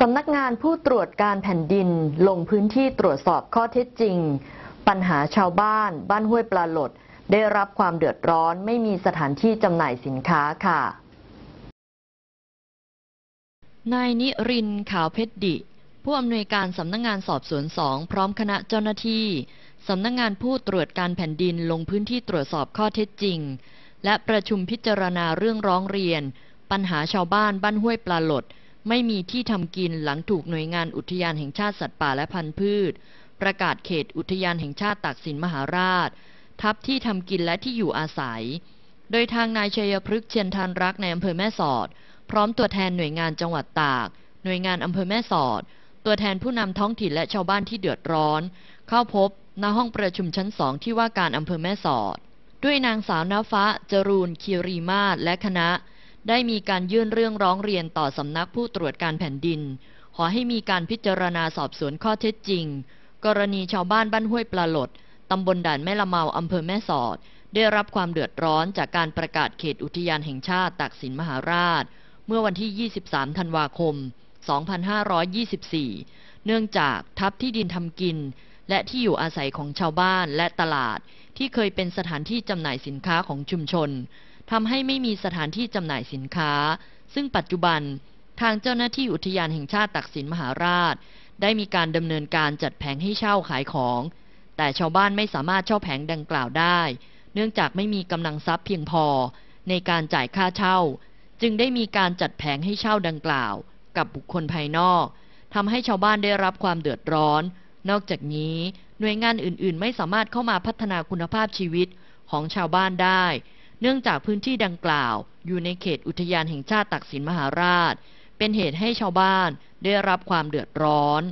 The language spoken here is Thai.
สำนักงานผู้ตรวจการแผ่นดินลงพื้นที่ตรวจสอบข้อเท็จจริง ปัญหาชาวบ้าน บ้านห้วยปลาหลดได้รับความเดือดร้อนไม่มีสถานที่จำหน่ายสินค้าค่ะ นายนิรินขาวเพชรดิ ผู้อำนวยการสำนักงานสอบสวนสองพร้อมคณะเจ้าหน้าที่สำนักงานผู้ตรวจการแผ่นดินลงพื้นที่ตรวจสอบข้อเท็จจริง และประชุมพิจารณาเรื่องร้องเรียน ปัญหาชาวบ้านบ้านห้วยปลาหลดไม่มีที่ทำกินหลังถูกหน่วยงานอุทยานแห่งชาติสัตว์ป่าและพันธุ์พืช ประกาศเขตอุทยานแห่งชาติตากสินมหาราช ทับที่ทำกินและที่อยู่อาศัย โดยทางนายชัยพฤกษ์เชียนทานรักในอำเภอแม่สอด พร้อมตัวแทนหน่วยงานจังหวัดตากหน่วยงานอำเภอแม่สอด ตัวแทนผู้นำท้องถิ่นและชาวบ้านที่เดือดร้อน เข้าพบณห้องประชุมชั้นสองที่ว่าการอำเภอแม่สอด ด้วยนางสาวน้าฟ้าจรูนคีรีมาศและคณะได้มีการยื่นเรื่องร้องเรียนต่อสำนักผู้ตรวจการแผ่นดิน ขอให้มีการพิจารณาสอบสวนข้อเท็จจริง กรณีชาวบ้านบ้านห้วยปลาหลดตำบลด่านแม่ละเมาอำเภอแม่สอด ได้รับความเดือดร้อนจากการประกาศเขตอุทยานแห่งชาติตากสินมหาราช เมื่อวันที่ 23 ธันวาคม 2524 เนื่องจากทับที่ดินทำกิน และที่อยู่อาศัยของชาวบ้านและตลาด ที่เคยเป็นสถานที่จำหน่ายสินค้าของชุมชนทำให้ไม่มีสถานที่จำหน่ายสินค้า ซึ่งปัจจุบันทางเจ้าหน้าที่อุทยานแห่งชาติตักสินมหาราช ได้มีการดำเนินการจัดแผงให้เช่าขายของ แต่ชาวบ้านไม่สามารถเช่าแผงดังกล่าวได้ เนื่องจากไม่มีกำลังทรัพย์เพียงพอในการจ่ายค่าเช่า จึงได้มีการจัดแผงให้เช่าดังกล่าว กับบุคคลภายนอกทำให้ชาวบ้านได้รับความเดือดร้อน นอกจากนี้หน่วยงานอื่น ๆ ไม่สามารถเข้ามาพัฒนาคุณภาพชีวิตของชาวบ้านได้เนื่องจากพื้นที่ดังกล่าว อยู่ในเขตอุทยานแห่งชาติตักสินมหาราช เป็นเหตุให้ชาวบ้านได้รับความเดือดร้อน